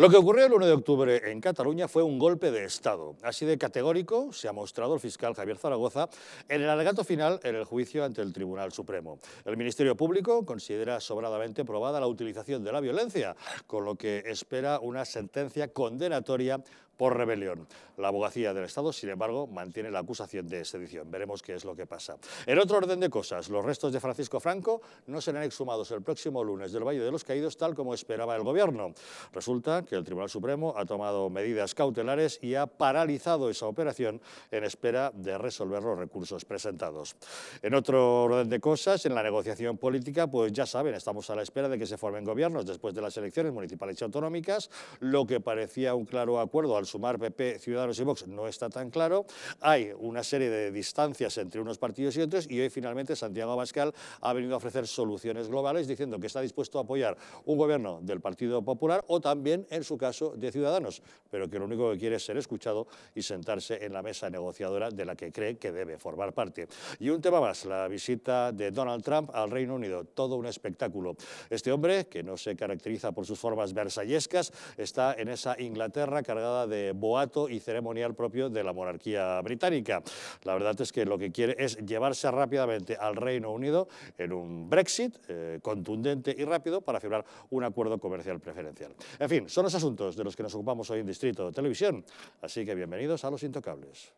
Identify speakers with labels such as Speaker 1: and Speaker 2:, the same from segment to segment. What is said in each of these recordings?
Speaker 1: Lo que ocurrió el 1 de octubre en Cataluña fue un golpe de Estado. Así de categórico se ha mostrado el fiscal Javier Zaragoza en el alegato final en el juicio ante el Tribunal Supremo. El Ministerio Público considera sobradamente probada la utilización de la violencia, con lo que espera una sentencia condenatoria por rebelión. La abogacía del Estado, sin embargo, mantiene la acusación de sedición. Veremos qué es lo que pasa. En otro orden de cosas, los restos de Francisco Franco no serán exhumados el próximo lunes del Valle de los Caídos, tal como esperaba el Gobierno. Resulta que el Tribunal Supremo ha tomado medidas cautelares y ha paralizado esa operación en espera de resolver los recursos presentados. En otro orden de cosas, en la negociación política, pues ya saben, estamos a la espera de que se formen gobiernos después de las elecciones municipales y autonómicas, lo que parecía un claro acuerdo al sumar PP, Ciudadanos y Vox no está tan claro. Hay una serie de distancias entre unos partidos y otros y hoy finalmente Santiago Abascal ha venido a ofrecer soluciones globales diciendo que está dispuesto a apoyar un gobierno del Partido Popular o también, en su caso, de Ciudadanos, pero que lo único que quiere es ser escuchado y sentarse en la mesa negociadora de la que cree que debe formar parte. Y un tema más, la visita de Donald Trump al Reino Unido, todo un espectáculo. Este hombre, que no se caracteriza por sus formas versallescas, está en esa Inglaterra cargada de eh, boato y ceremonial propio de la monarquía británica. La verdad es que lo que quiere es llevarse rápidamente al Reino Unido en un Brexit eh, contundente y rápido para firmar un acuerdo comercial preferencial. En fin, son los asuntos de los que nos ocupamos hoy en Distrito de Televisión, así que bienvenidos a Los Intocables.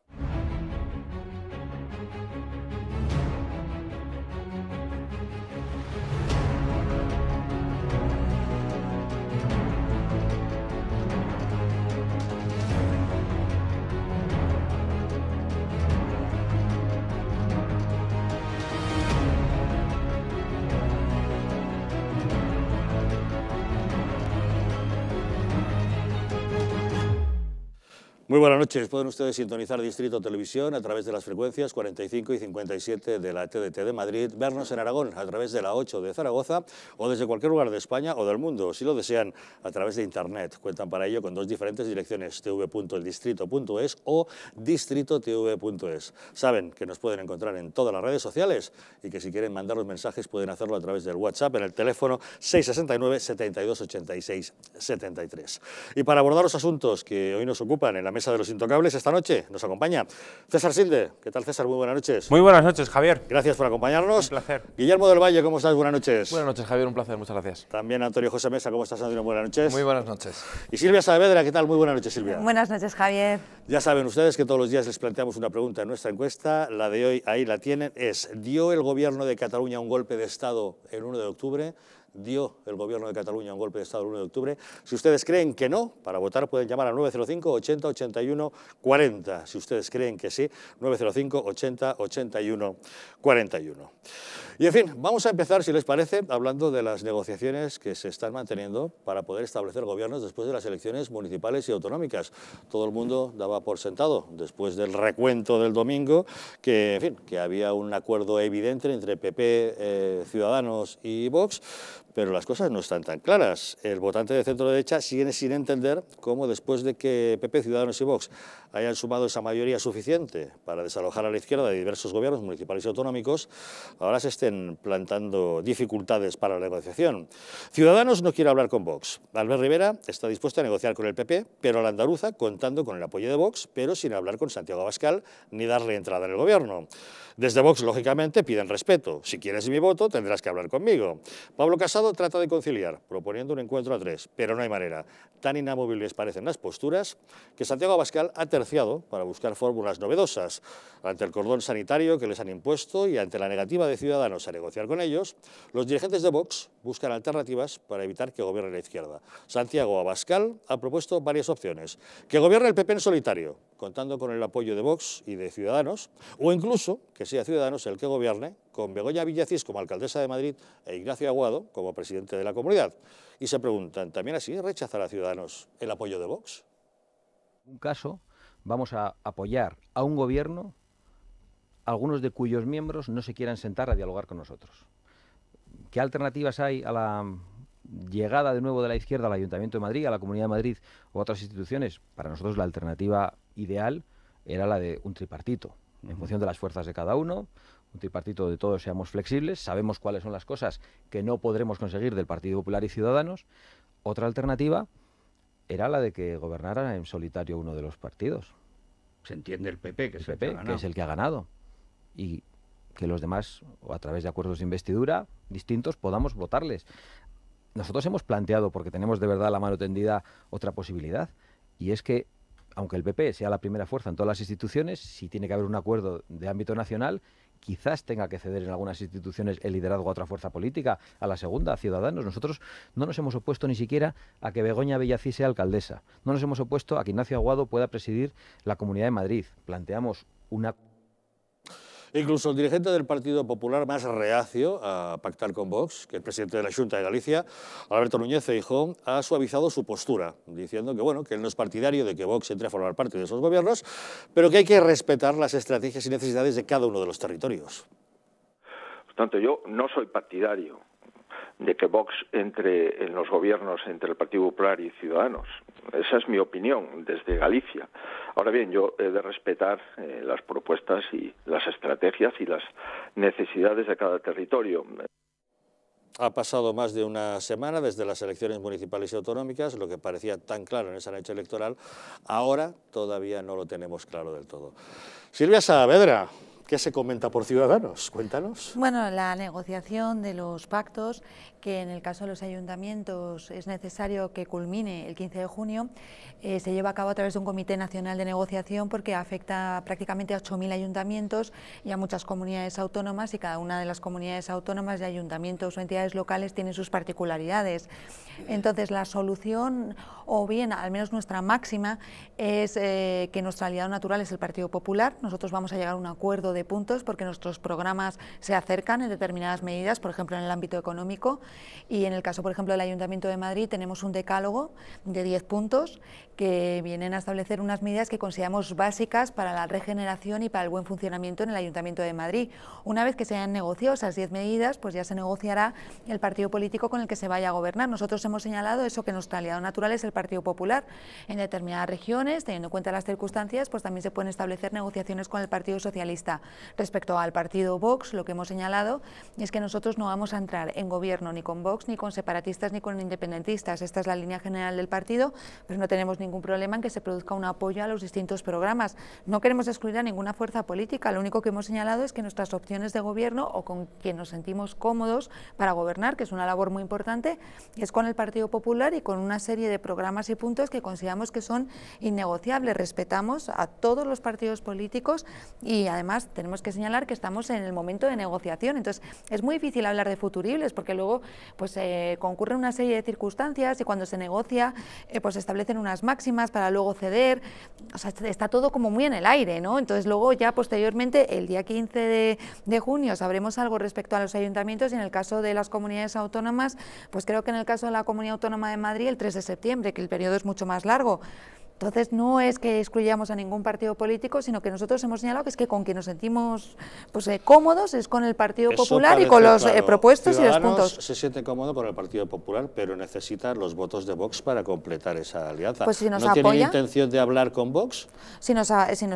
Speaker 1: Muy buenas noches. Pueden ustedes sintonizar Distrito Televisión a través de las frecuencias 45 y 57 de la TDT de Madrid, vernos en Aragón a través de la 8 de Zaragoza o desde cualquier lugar de España o del mundo, si lo desean, a través de Internet. Cuentan para ello con dos diferentes direcciones, tv.eldistrito.es o distritotv.es. Saben que nos pueden encontrar en todas las redes sociales y que si quieren mandar los mensajes pueden hacerlo a través del WhatsApp en el teléfono 669 72 86 73. Y para abordar los asuntos que hoy nos ocupan en la mesa de los intocables esta noche. Nos acompaña César Silde. ¿Qué tal, César? Muy buenas noches. Muy buenas noches, Javier. Gracias por acompañarnos. placer. Guillermo del Valle, ¿cómo estás? Buenas noches. Buenas noches, Javier. Un placer. Muchas gracias. También Antonio José Mesa, ¿cómo estás, Antonio? Buenas noches. Muy buenas noches. Y Silvia Saavedra, ¿qué tal? Muy buenas noches, Silvia.
Speaker 2: Buenas noches, Javier.
Speaker 1: Ya saben ustedes que todos los días les planteamos una pregunta en nuestra encuesta. La de hoy, ahí la tienen, es ¿dio el gobierno de Cataluña un golpe de Estado el 1 de octubre? dio el gobierno de Cataluña un golpe de Estado el 1 de octubre. Si ustedes creen que no, para votar pueden llamar a 905 80 81 40. Si ustedes creen que sí, 905 80 81 41. Y en fin, vamos a empezar, si les parece, hablando de las negociaciones que se están manteniendo para poder establecer gobiernos después de las elecciones municipales y autonómicas. Todo el mundo daba por sentado, después del recuento del domingo, que, había un acuerdo evidente entre PP, eh, Ciudadanos y Vox, pero las cosas no están tan claras. El votante de centro derecha sigue sin entender cómo después de que PP, Ciudadanos y Vox hayan sumado esa mayoría suficiente para desalojar a la izquierda de diversos gobiernos municipales y autonómicos, ahora se estén plantando dificultades para la negociación. Ciudadanos no quiere hablar con Vox. Albert Rivera está dispuesto a negociar con el PP, pero a la andaluza contando con el apoyo de Vox, pero sin hablar con Santiago Abascal ni darle entrada en el gobierno. Desde Vox, lógicamente, piden respeto. Si quieres mi voto, tendrás que hablar conmigo. Pablo Casado trata de conciliar, proponiendo un encuentro a tres, pero no hay manera. Tan inamovibles parecen las posturas que Santiago Abascal ha terciado para buscar fórmulas novedosas. Ante el cordón sanitario que les han impuesto y ante la negativa de Ciudadanos a negociar con ellos, los dirigentes de Vox buscan alternativas para evitar que gobierne la izquierda. Santiago Abascal ha propuesto varias opciones. Que gobierne el PP en solitario, contando con el apoyo de Vox y de Ciudadanos, o incluso que sea Ciudadanos el que gobierne, con Begoña Villacís como alcaldesa de Madrid e Ignacio Aguado como presidente de la comunidad. Y se preguntan, ¿también así a Ciudadanos el apoyo de Vox?
Speaker 3: En un caso, vamos a apoyar a un gobierno, algunos de cuyos miembros no se quieran sentar a dialogar con nosotros. ¿Qué alternativas hay a la llegada de nuevo de la izquierda al Ayuntamiento de Madrid, a la Comunidad de Madrid o a otras instituciones? Para nosotros la alternativa ideal era la de un tripartito, en función de las fuerzas de cada uno, un tripartito de todos seamos flexibles, sabemos cuáles son las cosas que no podremos conseguir del Partido Popular y Ciudadanos. Otra alternativa era la de que gobernara en solitario uno de los partidos.
Speaker 1: Se entiende el PP, que, es, el que, que es
Speaker 3: el que ha ganado. Y que los demás, o a través de acuerdos de investidura distintos, podamos votarles. Nosotros hemos planteado, porque tenemos de verdad la mano tendida, otra posibilidad, y es que aunque el PP sea la primera fuerza en todas las instituciones, si tiene que haber un acuerdo de ámbito nacional, quizás tenga que ceder en algunas instituciones el liderazgo a otra fuerza política, a la segunda, a Ciudadanos. Nosotros no nos hemos opuesto ni siquiera a que Begoña Bellací sea alcaldesa. No nos hemos opuesto a que Ignacio Aguado pueda presidir la Comunidad de Madrid. Planteamos una
Speaker 1: Incluso el dirigente del Partido Popular más reacio a pactar con Vox, que el presidente de la Junta de Galicia, Alberto Núñez Eijón, ha suavizado su postura, diciendo que, bueno, que él no es partidario de que Vox entre a formar parte de esos gobiernos, pero que hay que respetar las estrategias y necesidades de cada uno de los territorios.
Speaker 3: Por tanto, yo no soy partidario de que Vox entre en los gobiernos entre el Partido Popular y Ciudadanos. Esa es mi opinión desde Galicia. Ahora bien, yo he de respetar eh, las propuestas y las estrategias y las necesidades de cada territorio.
Speaker 1: Ha pasado más de una semana desde las elecciones municipales y autonómicas, lo que parecía tan claro en esa noche electoral, ahora todavía no lo tenemos claro del todo. Silvia Saavedra, ¿Qué se comenta por Ciudadanos? Cuéntanos.
Speaker 2: Bueno, la negociación de los pactos que en el caso de los ayuntamientos es necesario que culmine el 15 de junio, eh, se lleva a cabo a través de un Comité Nacional de Negociación porque afecta prácticamente a 8.000 ayuntamientos y a muchas comunidades autónomas y cada una de las comunidades autónomas y ayuntamientos o entidades locales tiene sus particularidades. Entonces la solución, o bien al menos nuestra máxima, es eh, que nuestro aliado natural es el Partido Popular. Nosotros vamos a llegar a un acuerdo de puntos porque nuestros programas se acercan en determinadas medidas, por ejemplo en el ámbito económico, y en el caso, por ejemplo, del Ayuntamiento de Madrid tenemos un decálogo de 10 puntos que vienen a establecer unas medidas que consideramos básicas para la regeneración y para el buen funcionamiento en el Ayuntamiento de Madrid. Una vez que se hayan negociado esas 10 medidas, pues ya se negociará el partido político con el que se vaya a gobernar. Nosotros hemos señalado eso que nuestro aliado natural es el Partido Popular. En determinadas regiones, teniendo en cuenta las circunstancias, pues también se pueden establecer negociaciones con el Partido Socialista. Respecto al Partido Vox, lo que hemos señalado es que nosotros no vamos a entrar en gobierno ni con Vox, ni con separatistas, ni con independentistas. Esta es la línea general del partido, pero no tenemos ningún problema en que se produzca un apoyo a los distintos programas. No queremos excluir a ninguna fuerza política. Lo único que hemos señalado es que nuestras opciones de gobierno o con quien nos sentimos cómodos para gobernar, que es una labor muy importante, es con el Partido Popular y con una serie de programas y puntos que consideramos que son innegociables. Respetamos a todos los partidos políticos y además tenemos que señalar que estamos en el momento de negociación. Entonces, es muy difícil hablar de futuribles porque luego pues eh, concurren una serie de circunstancias y cuando se negocia, eh, pues establecen unas máximas para luego ceder, o sea, está todo como muy en el aire, ¿no? Entonces luego ya posteriormente, el día 15 de, de junio, sabremos algo respecto a los ayuntamientos y en el caso de las comunidades autónomas, pues creo que en el caso de la Comunidad Autónoma de Madrid, el 3 de septiembre, que el periodo es mucho más largo. Entonces no es que excluyamos a ningún partido político, sino que nosotros hemos señalado que es que con quien nos sentimos pues, eh, cómodos es con el Partido Popular y con los eh, propuestos y los puntos.
Speaker 1: se siente cómodo con el Partido Popular, pero necesita los votos de Vox para completar esa alianza. Pues ¿No apoya, intención de hablar con Vox? Si
Speaker 2: nos,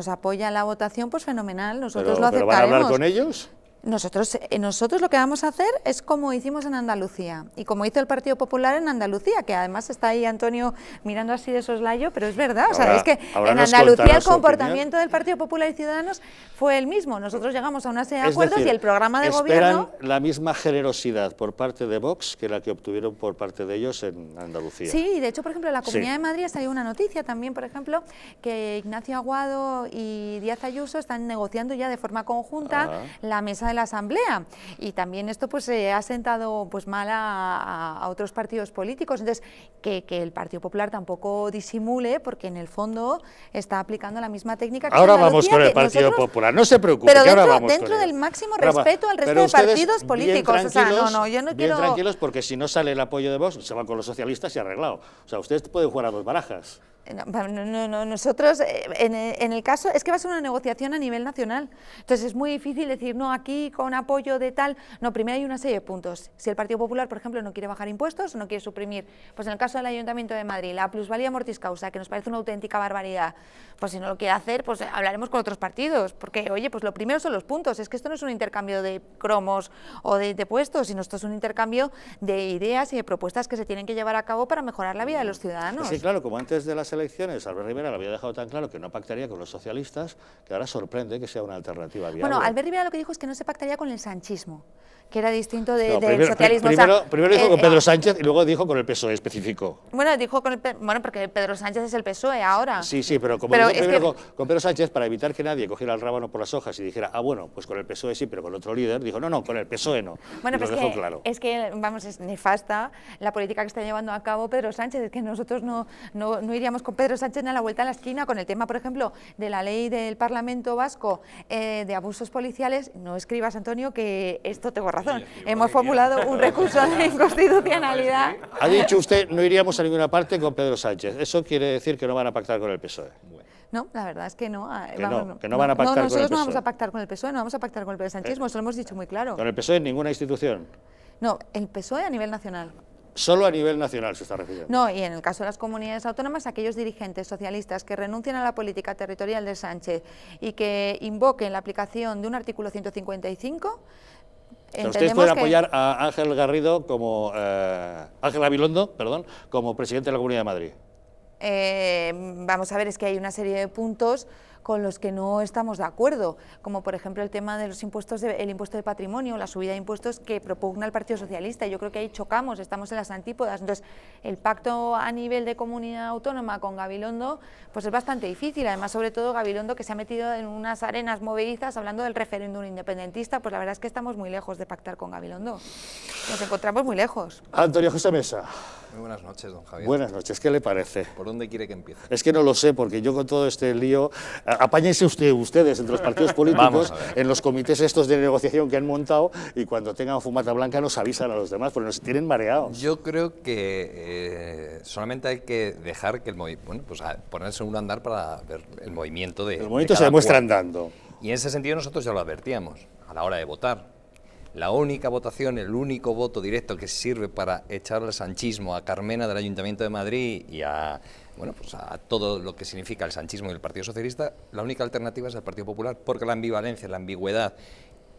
Speaker 2: apoya la votación, pues fenomenal, nosotros lo aceptaremos. ¿pero a hablar con ellos? Nosotros, eh, nosotros lo que vamos a hacer es como hicimos en Andalucía y como hizo el Partido Popular en Andalucía, que además está ahí Antonio mirando así de soslayo, pero es verdad, o sea, es que en Andalucía el comportamiento del Partido Popular y Ciudadanos fue el mismo. Nosotros llegamos a una serie de acuerdos y el programa de gobierno...
Speaker 1: la misma generosidad por parte de Vox que la que obtuvieron por parte de ellos en Andalucía. Sí, y de hecho,
Speaker 2: por ejemplo, en la Comunidad de Madrid salió una noticia también, por ejemplo, que Ignacio Aguado y Díaz Ayuso están negociando ya de forma conjunta ah. la mesa de la Asamblea. Y también esto pues se ha sentado pues mal a, otros partidos políticos. Entonces, que, el Partido Popular tampoco disimule, porque en el fondo está aplicando la misma técnica que Ahora vamos con el Partido
Speaker 1: Popular, no se preocupe. dentro, del
Speaker 2: máximo respeto al resto de partidos políticos. O sea, no, no, yo no bien tranquilos
Speaker 1: porque si no sale el apoyo de vos se va con los socialistas y arreglado. O sea, ustedes pueden jugar a dos barajas.
Speaker 2: No, no, no, nosotros, eh, eh, en, el caso, es que va a ser una negociación a nivel nacional. Entonces es muy difícil decir, no, aquí con apoyo de tal. No, primero hay una serie de puntos. Si el Partido Popular, por ejemplo, no quiere bajar impuestos no quiere suprimir, pues en el caso del Ayuntamiento de Madrid, la plusvalía mortis causa, que nos parece una auténtica barbaridad, pues si no lo quiere hacer, pues eh, hablaremos con otros partidos. Porque, oye, pues lo primero son los puntos. Es que esto no es un intercambio de cromos o de, de puestos, sino esto es un intercambio de ideas y de propuestas que se tienen que llevar a cabo para mejorar la vida de los ciudadanos. Sí,
Speaker 1: claro, como antes de las elecciones, Albert Rivera lo había dejado tan claro que no pactaría con los socialistas, que ahora sorprende que sea una alternativa viable. Bueno,
Speaker 2: Albert Rivera lo que dijo es que no se pactaría con el sanchismo, que era distinto del socialismo. Primero, dijo con eh, Pedro eh,
Speaker 1: Sánchez y luego dijo con el PSOE específico.
Speaker 2: Bueno, dijo con el, bueno, porque Pedro Sánchez es el PSOE ahora.
Speaker 1: Sí, sí, pero como dijo con, Pedro Sánchez, para evitar que nadie cogiera el rábano por las hojas y dijera, ah, bueno, pues con el PSOE sí, pero con otro líder, dijo, no, no, con el PSOE no. Bueno, pues
Speaker 2: es que, vamos, es nefasta la política que está llevando a cabo Pedro Sánchez, es que nosotros no, no, no iríamos con Pedro Sánchez ni a la vuelta a la esquina con el tema, por ejemplo, de la ley del Parlamento Vasco eh, de abusos policiales, no escribas, Antonio, que esto te borra Hemos formulado un recurso de inconstitucionalidad.
Speaker 1: Ha dicho usted, no iríamos a ninguna parte con Pedro Sánchez. Eso quiere decir que no van a pactar con el PSOE.
Speaker 2: No, la verdad es que no. Ah, que, no, van a pactar con el PSOE. no vamos a pactar con el PSOE, no vamos a pactar con el Pedro Sánchez, eso lo hemos dicho muy claro. ¿Con
Speaker 1: el PSOE en ninguna institución?
Speaker 2: No, el PSOE a nivel nacional.
Speaker 1: Solo a nivel nacional se está refiriendo.
Speaker 2: No, y en el caso de las comunidades autónomas, aquellos dirigentes socialistas que renuncian a la política territorial de Sánchez y que invoquen la aplicación de un artículo 155 ustedes pueden apoyar
Speaker 1: a Ángel Garrido como eh, Ángel Avilondo, perdón, como presidente de la Comunidad de Madrid.
Speaker 2: Eh, vamos a ver, es que hay una serie de puntos con los que no estamos de acuerdo, como por ejemplo el tema de los impuestos, el impuesto de patrimonio, la subida de impuestos que propugna el Partido Socialista. Yo creo que ahí chocamos, estamos en las antípodas. Entonces, el pacto a nivel de comunidad autónoma con Gabilondo pues es bastante difícil. Además, sobre todo Gabilondo que se ha metido en unas arenas movedizas hablando del referéndum independentista, pues la verdad es que estamos muy lejos de pactar con Gabilondo. Nos encontramos muy lejos.
Speaker 1: Antonio José Mesa buenas noches, don Javier. Buenas noches, ¿qué le parece? ¿Por dónde quiere que empiece? Es que no lo sé, porque yo con todo este lío... Apáñense usted, ustedes entre los partidos políticos, en los comités estos de negociación que han montado, y cuando tengan fumata blanca nos avisan a los demás, porque nos tienen mareados.
Speaker 4: Yo creo que eh, solamente hay que dejar que el movimiento... Bueno, pues ponerse en un andar para ver el movimiento de... El movimiento se demuestra andando. Y en ese sentido nosotros ya lo advertíamos a la hora de votar la única votación, el único voto directo que sirve para echarle sanchismo a Carmena del Ayuntamiento de Madrid y a bueno, pues a todo lo que significa el sanchismo y el Partido Socialista, la única alternativa es el Partido Popular, porque la ambivalencia, la ambigüedad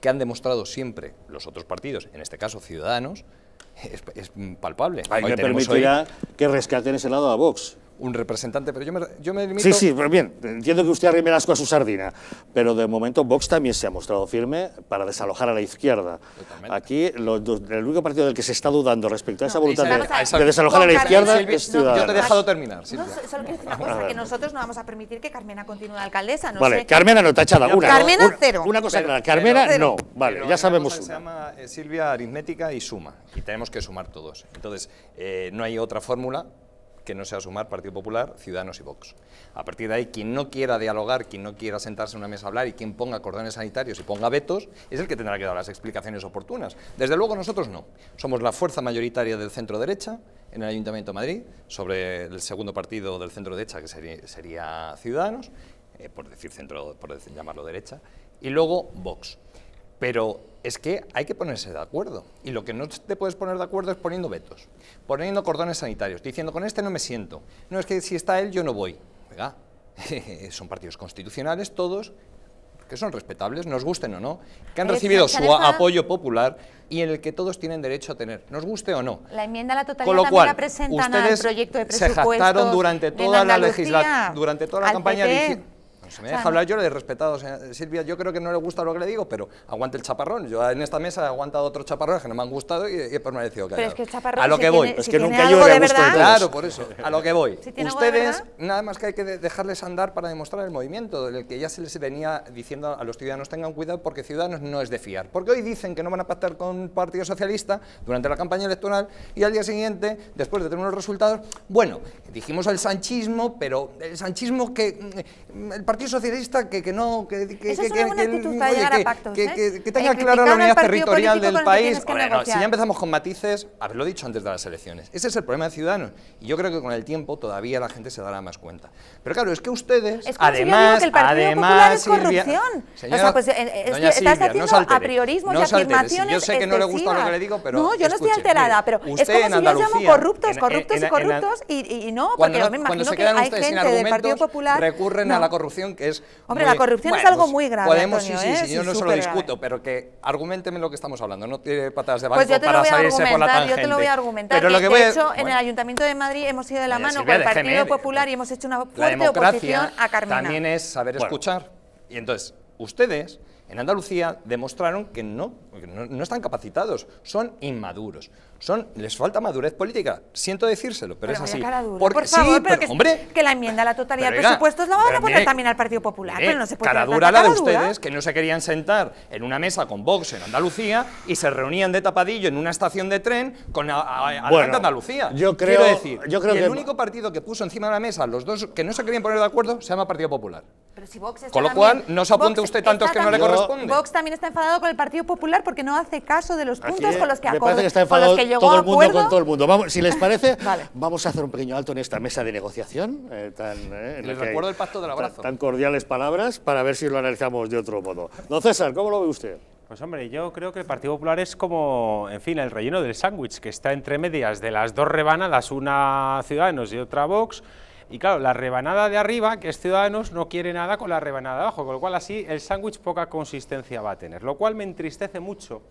Speaker 4: que han demostrado siempre los otros partidos, en este caso Ciudadanos, es, palpable. Y que permitirá que rescaten ese lado a Vox un representante, pero yo me, yo me limito... Sí, sí, pero
Speaker 1: bien, entiendo que usted arrime a su sardina, pero de momento Vox también se ha mostrado firme para desalojar a la izquierda. Aquí el único partido del que se está dudando respecto a esa voluntad de, desalojar a la izquierda es Ciudadanos. Yo te he dejado terminar, No, solo
Speaker 2: quiero decir una cosa, que nosotros no vamos a permitir que Carmena continúe alcaldesa. No vale, Carmena no,
Speaker 1: tachada, una. Carmena, cero. Una cosa clara, Carmena, no, vale, ya sabemos una. Se
Speaker 4: llama eh, Silvia aritmética y suma, y tenemos que sumar todos. Entonces, eh, no hay otra fórmula que no sea sumar Partido Popular, Ciudadanos y Vox. A partir de ahí, quien no quiera dialogar, quien no quiera sentarse en una mesa a hablar y quien ponga cordones sanitarios y ponga vetos, es el que tendrá que dar las explicaciones oportunas. Desde luego nosotros no. Somos la fuerza mayoritaria del centro derecha en el Ayuntamiento de Madrid, sobre el segundo partido del centro derecha, que sería, Ciudadanos, eh, por decir centro, por llamarlo derecha, y luego Vox. Pero es que hay que ponerse de acuerdo. Y lo que no te puedes poner de acuerdo es poniendo vetos, poniendo cordones sanitarios, diciendo con este no me siento. No es que si está él yo no voy. son partidos constitucionales todos que son respetables, nos gusten o no, que han recibido su apoyo popular y en el que todos tienen derecho a tener, nos guste o no.
Speaker 2: La enmienda a la totalidad lo cual, proyecto
Speaker 4: de presupuesto se jactaron durante toda la legislatura, durante toda la campaña se me deja hablar yo, de respetados. respetado Silvia, yo creo que no le gusta lo que le digo, pero aguante el chaparrón. Yo en esta mesa he aguantado otros chaparrones que no me han gustado y, he permanecido pues callado. Pero es que el chaparrón, a lo que voy. es que nunca yo le gusto de Claro, por eso, a lo que voy. Ustedes, nada más que hay que dejarles andar para demostrar el movimiento, el que ya se les venía diciendo a los ciudadanos tengan cuidado porque Ciudadanos no es de fiar. Porque hoy dicen que no van a pactar con el Partido Socialista durante la campaña electoral y al día siguiente, después de tener unos resultados, bueno, dijimos el sanchismo, pero el sanchismo que mm, Partido Socialista que, que no... Que, que, que, tenga clara la unidad territorial del país. Ahora, no, si ya empezamos con matices, haberlo dicho antes de las elecciones. Ese es el problema de Ciudadanos. Y yo creo que con el tiempo todavía la gente se dará más cuenta. Pero claro, es que ustedes, es además, si que el Partido además, Popular es corrupción.
Speaker 2: Señora, o sea, pues, eh, eh, es, Silvia, estás haciendo no no y afirmaciones Yo sé que no le gusta lo que le digo, pero No, yo no estoy alterada, pero es como si yo llamo corruptos, corruptos y corruptos y no, porque me imagino que hay gente del Partido Popular... recurren a la
Speaker 4: corrupción que es... Hombre, la corrupción es algo pues muy grave. Podemos, sí, sí, ¿eh? sí yo no se lo discuto, pero que argumenteme lo que estamos hablando, no tiene patadas de pues banco yo te para voy a salirse por la tangente. Yo te lo voy a argumentar. que, lo que de hecho, en el
Speaker 2: Ayuntamiento de Madrid hemos ido de la mano con el Partido Popular y hemos hecho una fuerte oposición a Carmena. También
Speaker 4: es saber escuchar. Y entonces, ustedes en Andalucía demostraron que no, no, no, están capacitados, son inmaduros, son, les falta madurez política, siento decírselo, pero, es así. Porque, sí,
Speaker 2: que la enmienda a la totalidad de presupuestos la van a poner también al Partido Popular,
Speaker 4: pero no se puede cara dura la de ustedes, que no se querían sentar en una mesa con Vox en Andalucía y se reunían de tapadillo en una estación de tren con Andalucía. Yo creo, decir, yo creo que el único partido que puso encima de la mesa los dos que no se querían poner de acuerdo se llama Partido Popular.
Speaker 2: con lo cual, no
Speaker 4: se apunte usted tantos que no le corresponde.
Speaker 2: Vox también está enfadado con el Partido Popular porque no hace caso de los ¿Ah, puntos con los que acordó. parece que está enfadado todo el mundo con todo el
Speaker 1: mundo. si les parece, vamos a hacer un pequeño alto en esta mesa de negociación. Eh, eh, les recuerdo el pacto del abrazo. Tan, cordiales palabras para ver si lo analizamos de otro modo. Don César, ¿cómo lo ve usted?
Speaker 5: Pues hombre, yo creo que el Partido Popular es como, en fin, el relleno del sándwich que está entre medias de las dos rebanadas, una Ciudadanos y otra Vox, y claro, la rebanada de arriba, que es Ciudadanos, no quiere nada con la rebanada de abajo, con lo cual así el sándwich poca consistencia va a tener, lo cual me entristece mucho,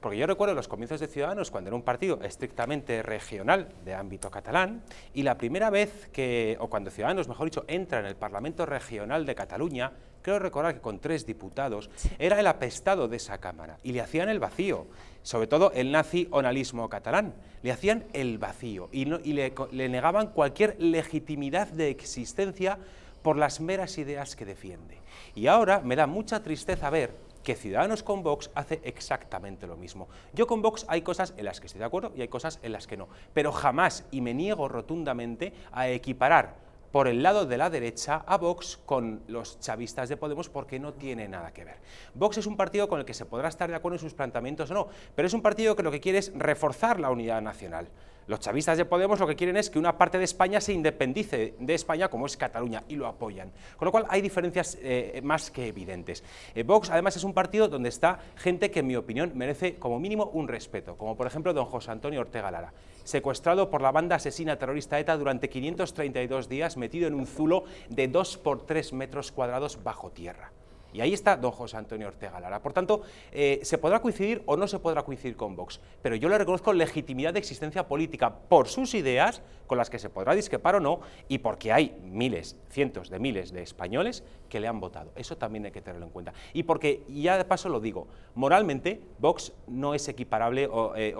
Speaker 5: porque yo recuerdo los comienzos de Ciudadanos cuando era un partido estrictamente regional de ámbito catalán y la primera vez que, o cuando Ciudadanos, mejor dicho, entra en el Parlamento Regional de Cataluña, Creo recordar que con tres diputados era el apestado de esa Cámara y le hacían el vacío, sobre todo el nazi-onalismo catalán. Le hacían el vacío y, le negaban cualquier legitimidad de existencia por las meras ideas que defiende. Y ahora me da mucha tristeza ver que Ciudadanos con Vox hace exactamente lo mismo. Yo con Vox hay cosas en las que estoy de acuerdo y hay cosas en las que no, pero jamás, y me niego rotundamente, a equiparar por el lado de la derecha a Vox con los chavistas de Podemos porque no tiene nada que ver. Vox es un partido con el que se podrá estar de acuerdo en sus planteamientos o no, pero es un partido que lo que quiere es reforzar la unidad nacional. Los chavistas de Podemos lo que quieren es que una parte de España se independice de España, como es Cataluña, y lo apoyan. Con lo cual hay diferencias eh, más que evidentes. Eh, Vox, además, es un partido donde está gente que, en mi opinión, merece como mínimo un respeto, como por ejemplo don José Antonio Ortega Lara, secuestrado por la banda asesina terrorista ETA durante 532 días, metido en un zulo de 2 por 3 metros cuadrados bajo tierra. Y ahí está don José Antonio Ortega Lara. Por tanto, eh, se podrá coincidir o no se podrá coincidir con Vox, pero yo le reconozco legitimidad de existencia política por sus ideas, con las que se podrá disquepar o no, y porque hay miles, cientos de miles de españoles que le han votado. Eso también hay que tenerlo en cuenta. Y porque, ya de paso lo digo, moralmente Vox no es equiparable o, eh,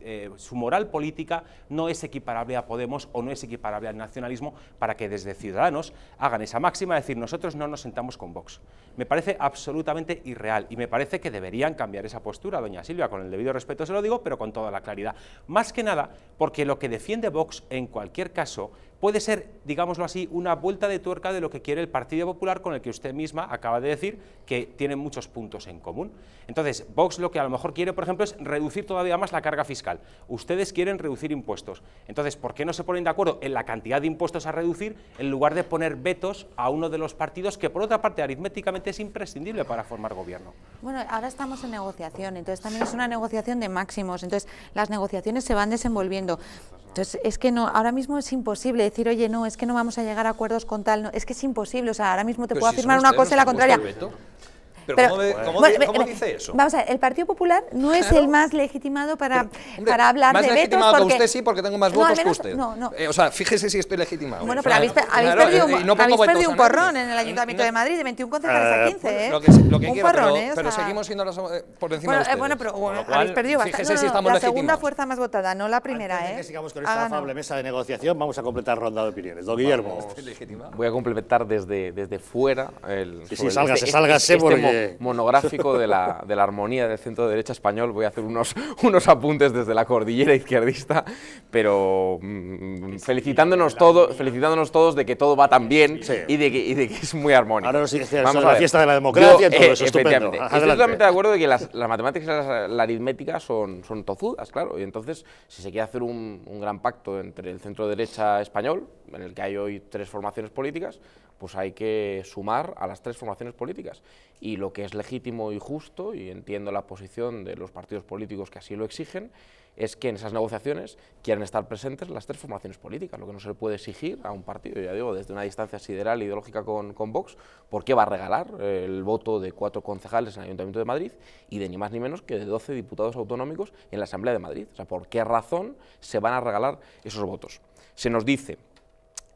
Speaker 5: eh, su, moral política no es equiparable a Podemos o no es equiparable al nacionalismo para que desde Ciudadanos hagan esa máxima, de decir, nosotros no nos sentamos con Vox. Me parece absolutamente irreal y me parece que deberían cambiar esa postura, doña Silvia, con el debido respeto se lo digo, pero con toda la claridad. Más que nada porque lo que defiende Vox en cualquier caso puede ser, digámoslo así, una vuelta de tuerca de lo que quiere el Partido Popular con el que usted misma acaba de decir que tienen muchos puntos en común. Entonces, Vox lo que a lo mejor quiere, por ejemplo, es reducir todavía más la carga fiscal. Ustedes quieren reducir impuestos. Entonces, ¿por qué no se ponen de acuerdo en la cantidad de impuestos a reducir en lugar de poner vetos a uno de los partidos que, por otra parte, aritméticamente es imprescindible para formar gobierno?
Speaker 2: Bueno, ahora estamos en negociación, entonces también es una negociación de máximos. Entonces, las negociaciones se van desenvolviendo. Entonces, es que no, ahora mismo es imposible decir, oye, no, es que no vamos a llegar a acuerdos con tal, no, es que es imposible, o sea, ahora mismo te puedo afirmar una cosa y la contraria.
Speaker 4: ¿cómo, dice eso? Vamos
Speaker 2: a ver, el Partido Popular no es el más legitimado para, para hablar de vetos. Más legitimado que usted sí, porque tengo más votos que usted.
Speaker 4: Eh, o sea, fíjese si estoy legitimado. Bueno, pero habéis, perdido, un, porrón
Speaker 2: en el Ayuntamiento de Madrid, de 21 concejales a 15, eh, ¿eh? Lo que, un quiero, porrón, pero, pero seguimos
Speaker 4: siendo por encima de ustedes. Bueno, pero
Speaker 2: habéis perdido bastante. Fíjese la segunda fuerza más votada, no la primera, ¿eh? que sigamos con esta afable
Speaker 1: mesa de negociación, vamos a completar ronda de opiniones. Don Guillermo. Voy a complementar desde fuera
Speaker 6: el... Sí, sálgase, sálgase, porque... monográfico de la, de la, armonía del centro derecha español. Voy a hacer unos, unos apuntes desde la cordillera izquierdista, pero mm, felicitándonos, felicitándonos todos de que todo va tan bien y, de que, es muy armónico. Ahora
Speaker 1: nos Vamos a la fiesta de la democracia todo eh, eso, estupendo. Estoy totalmente
Speaker 6: de acuerdo de que las, las matemáticas y la, aritmética son, son tozudas, claro, y entonces si se quiere hacer un, un gran pacto entre el centro derecha español, en el que hay hoy tres formaciones políticas, pues hay que sumar a las tres formaciones políticas. Y lo que es legítimo y justo, y entiendo la posición de los partidos políticos que así lo exigen, es que en esas negociaciones quieren estar presentes las tres formaciones políticas, lo que no se le puede exigir a un partido, ya digo, desde una distancia sideral ideológica con, con Vox, ¿por qué va a regalar el voto de cuatro concejales en el Ayuntamiento de Madrid y de ni más ni menos que de 12 diputados autonómicos en la Asamblea de Madrid? O sea, ¿por qué razón se van a regalar esos votos? Se nos dice,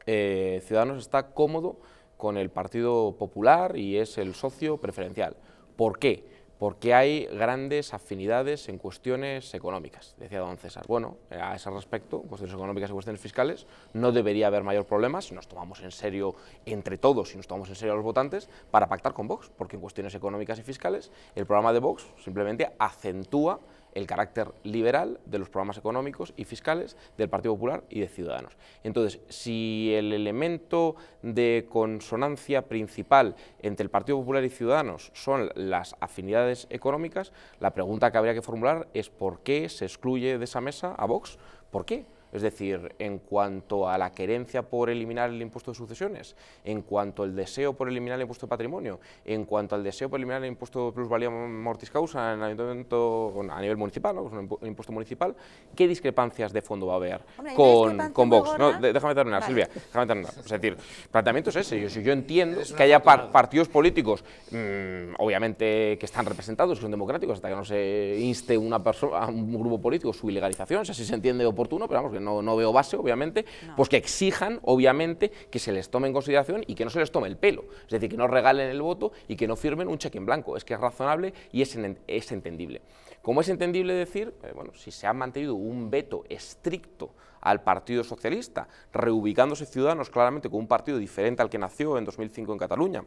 Speaker 6: eh, Ciudadanos está cómodo con el Partido Popular y es el socio preferencial. ¿Por qué? Porque hay grandes afinidades en cuestiones económicas, decía don César. Bueno, a ese respecto, cuestiones económicas y cuestiones fiscales, no debería haber mayor problema si nos tomamos en serio entre todos, si nos tomamos en serio a los votantes, para pactar con Vox, porque en cuestiones económicas y fiscales el programa de Vox simplemente acentúa el carácter liberal de los programas económicos y fiscales del Partido Popular y de Ciudadanos. Entonces, si el elemento de consonancia principal entre el Partido Popular y Ciudadanos son las afinidades económicas, la pregunta que habría que formular es por qué se excluye de esa mesa a Vox, ¿por qué? Es decir, en cuanto a la querencia por eliminar el impuesto de sucesiones, en cuanto al deseo por eliminar el impuesto de patrimonio, en cuanto al deseo por eliminar el impuesto de plusvalía mortis causa en el a nivel municipal, pues un impuesto municipal, ¿qué discrepancias de fondo va a haber con, con Vox? No, déjame terminar, Silvia, déjame terminar. Es decir, planteamiento es ese. Yo, si yo entiendo que haya partidos políticos,
Speaker 4: mm,
Speaker 6: obviamente que están representados, que son democráticos, hasta que no se inste una persona, a un grupo político su ilegalización, o sea, se entiende oportuno, pero vamos, que no, veo base, obviamente, pues que exijan, obviamente, que se les tome en consideración y que no se les tome el pelo. Es decir, que no regalen el voto y que no firmen un cheque en blanco. Es que es razonable y es, entendible. Como es entendible decir, eh, bueno, si se ha mantenido un veto estricto al Partido Socialista, reubicándose Ciudadanos claramente con un partido diferente al que nació en 2005 en Cataluña,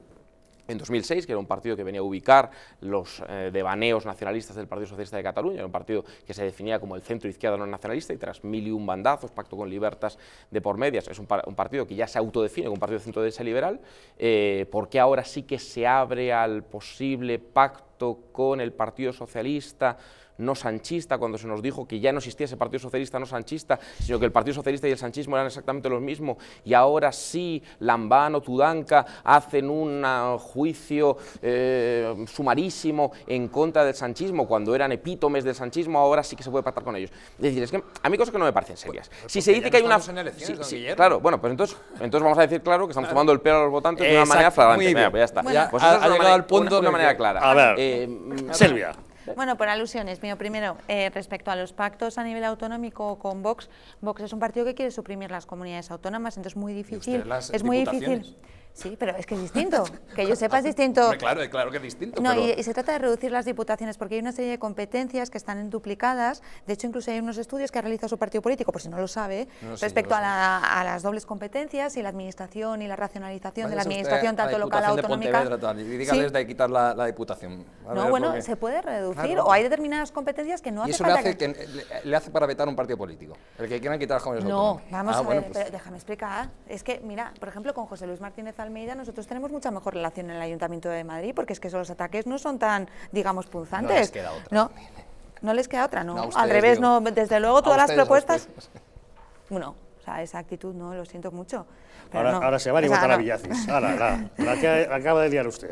Speaker 6: en 2006, que era un partido que venía a ubicar los eh, devaneos nacionalistas del Partido Socialista de Cataluña, era un partido que se definía como el centro izquierda no nacionalista y tras mil y un bandazos, pacto con libertas de por medias, es un, partido que ya se autodefine como un partido de centro derecha liberal, eh, porque ahora sí que se abre al posible pacto con el Partido Socialista, no sanchista, cuando se nos dijo que ya no existía ese Partido Socialista no sanchista, sino que el Partido Socialista y el sanchismo eran exactamente lo mismo, y ahora sí Lambano, Tudanca hacen un ah, juicio eh, sumarísimo en contra del sanchismo, cuando eran epítomes del sanchismo, ahora sí que se puede pactar con ellos. Es decir, es que a mí cosas que no me parecen serias. Pues, pues si se dice que hay una... claro, bueno, pues entonces, entonces vamos a decir claro que estamos tomando el pelo a los votantes de una manera flagrante. Pues ya está. llegado al punto de una manera clara. A ver, eh, Silvia.
Speaker 2: Bueno, por alusiones, mío primero, eh, respecto a los pactos a nivel autonómico con Vox, Vox es un partido que quiere suprimir las comunidades autónomas, entonces muy difícil, es muy difícil. Sí, pero es que es distinto. Que yo sepa es distinto.
Speaker 4: Claro, claro que es distinto. No, y, se
Speaker 2: trata de reducir las diputaciones porque hay una serie de competencias que están duplicadas. De hecho, incluso hay unos estudios que ha realizado su partido político, por si no lo sabe, respecto a, la, a, las dobles competencias y la administración y la racionalización de la administración, tanto local autonómica. De
Speaker 4: tal, y dígales de quitar la, diputación. no, bueno, se
Speaker 2: puede reducir o hay determinadas competencias que no hace y eso
Speaker 4: le hace, para vetar un partido político, el que quieran quitar ah, a los jóvenes No, vamos a
Speaker 2: déjame explicar. Es que, mira, por ejemplo, con José Luis Martínez medida, nosotros tenemos mucha mejor relación en el Ayuntamiento de Madrid, porque es que los ataques no son tan, digamos, punzantes. No les queda otra. No, les queda otra, ¿no? Al revés, no. Desde luego, todas las propuestas... No, esa actitud no, lo siento mucho. Ahora, se va y a Villacis. Ahora,
Speaker 1: acaba de liar usted.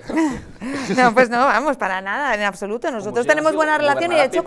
Speaker 2: No, pues no, vamos, para nada, en absoluto. Nosotros tenemos buena relación y, de hecho,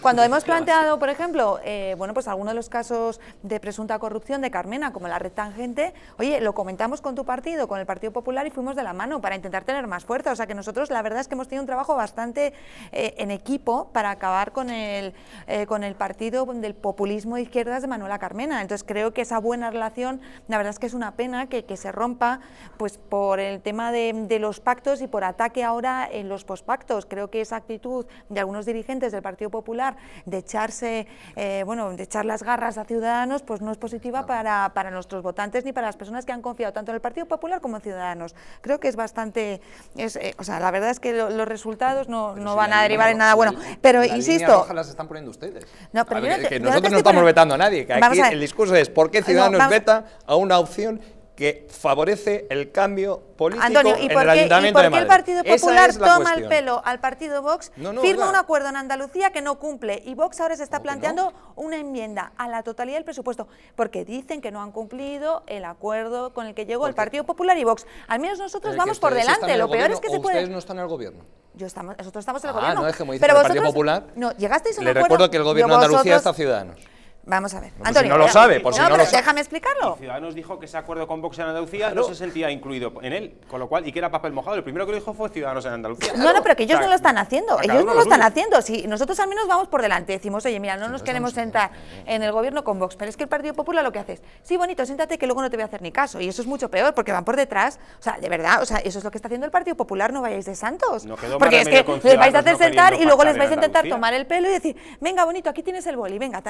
Speaker 2: cuando hemos planteado, por ejemplo, eh, bueno, pues algunos de los casos de presunta corrupción de Carmena, como la red tangente, oye, lo comentamos con tu partido, con el Partido Popular y fuimos de la mano para intentar tener más fuerza. O sea que nosotros, la verdad es que hemos tenido un trabajo bastante eh, en equipo para acabar con el, eh, con el partido del populismo de izquierdas de Manuela Carmena. Entonces creo que esa buena relación, la verdad es que es una pena que, se rompa pues por el tema de, los pactos y por ataque ahora en los pospactos. Creo que esa actitud de algunos dirigentes del Partido Popular de echarse, eh, bueno, de echar las garras a Ciudadanos, pues no es positiva Para, nuestros votantes ni para las personas que han confiado tanto en el Partido Popular como en Ciudadanos. Creo que es bastante, eh, o sea, la verdad es que los resultados no, van a derivar en nada bueno. pero insisto.
Speaker 4: las están poniendo ustedes. No, nosotros no estamos vetando a nadie. aquí el discurso es por qué Ciudadanos veta a una opción que favorece el cambio político ¿y en por el qué, ¿y por qué el Partido Popular toma el pelo
Speaker 2: al Partido Vox, firma un acuerdo en Andalucía que no cumple y Vox ahora se está planteando una enmienda a la totalidad del presupuesto porque dicen que no han cumplido el acuerdo con el que llegó el Partido Popular y Vox. Al menos nosotros vamos por delante, lo peor es que se puede... ustedes
Speaker 4: no están en el gobierno. Yo estamos, nosotros estamos en el ah, gobierno. No, es que me dice pero el Partido Popular. No, llegasteis a un Le recuerdo que el gobierno de Andalucía está Ciudadanos. Vamos a ver. si no lo eh, sabe, por si no, lo Déjame
Speaker 5: explicarlo. Ciudadanos dijo que ese acuerdo con Vox en Andalucía no se sentía incluido en él, con lo cual, y que era papel mojado. el primero que lo dijo fue Ciudadanos en Andalucía. No, no, pero que ellos no lo
Speaker 2: están haciendo. Ellos no lo, están haciendo. Si nosotros al menos vamos por delante, decimos, oye, mira, no nos queremos sentar en el gobierno con Vox, pero es que el Partido Popular lo que hace es, sí, bonito, siéntate que luego no te voy a hacer ni caso. Y eso es mucho peor, porque van por detrás. O sea, de verdad, o sea, eso es lo que está haciendo el Partido Popular, no vayáis de santos. porque es que les vais a hacer sentar y luego les vais a intentar tomar el pelo y decir, venga, bonito, aquí tienes el boli, venga,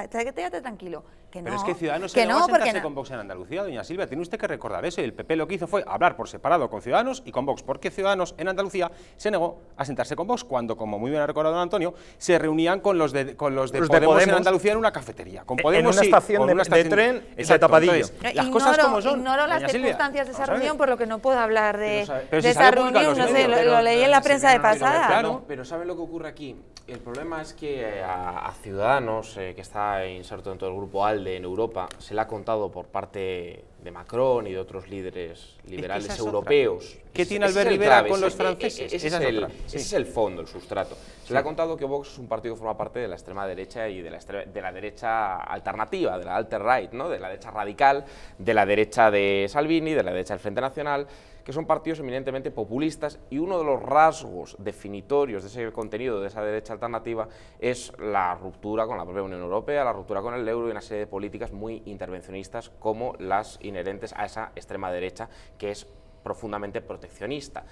Speaker 2: tranquilo. Que no, Pero es que Ciudadanos se no, a sentarse con Vox en
Speaker 5: Andalucía, doña Silvia, tiene usted que recordar eso. Y el PP lo que hizo fue hablar por separado con Ciudadanos y con Vox, porque Ciudadanos en Andalucía se negó a sentarse con Vox cuando, como muy bien ha recordado don Antonio, se reunían con los de, con los de, Podemos, en Andalucía en una cafetería. Con Podemos, en una estación, de, una estación de, tren exacto, tapadillo.
Speaker 6: las cosas como son. Ignoro las circunstancias de esa reunión,
Speaker 2: por lo que no puedo hablar de, esa reunión.
Speaker 6: No sé, lo, leí en la prensa de pasada. Claro, Pero ¿sabe lo que ocurre aquí? El problema es que eh, a Ciudadanos, eh, que está inserto en el del grupo ALDE en Europa, se le ha contado por parte de Macron y de otros líderes liberales europeos. que europeos. ¿Qué tiene Albert Rivera con los e, e, franceses? Ese, es, el, fondo, el sustrato. Se le ha contado que Vox es un partido que forma parte de la extrema derecha y de la, de la derecha alternativa, de la alter right, ¿no? de la derecha radical, de la derecha de Salvini, de la derecha del Frente Nacional que son partidos eminentemente populistas y uno de los rasgos definitorios de ese contenido, de esa derecha alternativa, es la ruptura con la propia Unión Europea, la ruptura con el euro y una serie de políticas muy intervencionistas como las inherentes a esa extrema derecha que es profundamente proteccionista.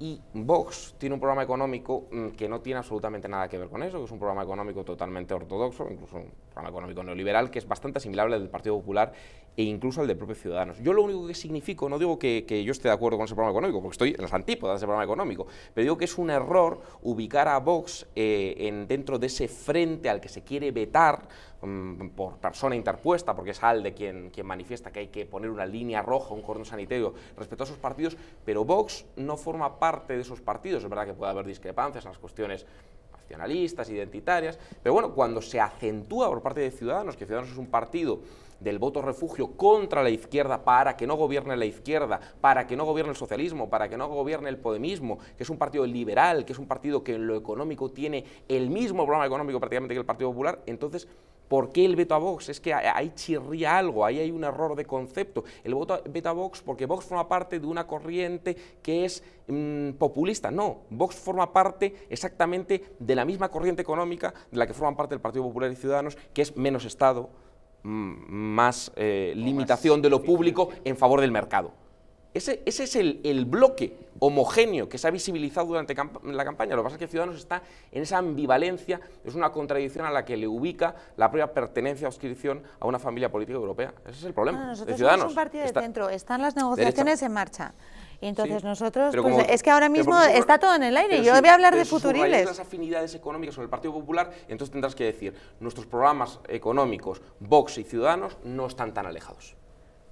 Speaker 6: Y Vox tiene un programa económico mm, que no tiene absolutamente nada que ver con eso, que es un programa económico totalmente ortodoxo, incluso un programa económico neoliberal, que es bastante asimilable al del Partido Popular e incluso al de propios Ciudadanos. Yo lo único que significo, no digo que, yo esté de acuerdo con ese programa económico, porque estoy en las antípodas de ese programa económico, pero digo que es un error ubicar a Vox eh, dentro de ese frente al que se quiere vetar Mm, por persona interpuesta, porque es ALDE quien, quien manifiesta que hay que poner una línea roja, un cordón sanitario respecto a esos partidos, pero Vox no forma parte de esos partidos. Es verdad que puede haber discrepancias en las cuestiones nacionalistas, identitarias, pero bueno, cuando se acentúa por parte de Ciudadanos, que Ciudadanos es un partido del voto refugio contra la izquierda para que no gobierne la izquierda, para que no gobierne el socialismo, para que no gobierne el podemismo, que es un partido liberal, que es un partido que en lo económico tiene el mismo programa económico prácticamente que el Partido Popular, entonces ¿Por qué el a Vox? Es que ahí chirría algo, ahí hay un error de concepto. El voto a Vox, porque Vox forma parte de una corriente que es mm, populista. No, Vox forma parte exactamente de la misma corriente económica de la que forman parte el Partido Popular y Ciudadanos, que es menos Estado, mm, eh, más limitación de lo público en favor del mercado. Ese, es el, bloque homogéneo que se ha visibilizado durante la campaña. Lo que pasa es que Ciudadanos está en esa ambivalencia, es una contradicción a la que le ubica la propia pertenencia o adscripción a una familia política europea. Ese es el problema. No, somos un partido de centro,
Speaker 2: están las negociaciones en marcha. Y entonces nosotros, pues, es que ahora mismo está todo en el aire, yo voy a hablar de futuriles. Si las
Speaker 6: afinidades económicas con el Partido Popular, entonces tendrás que decir, nuestros programas económicos, Vox y Ciudadanos, no están tan alejados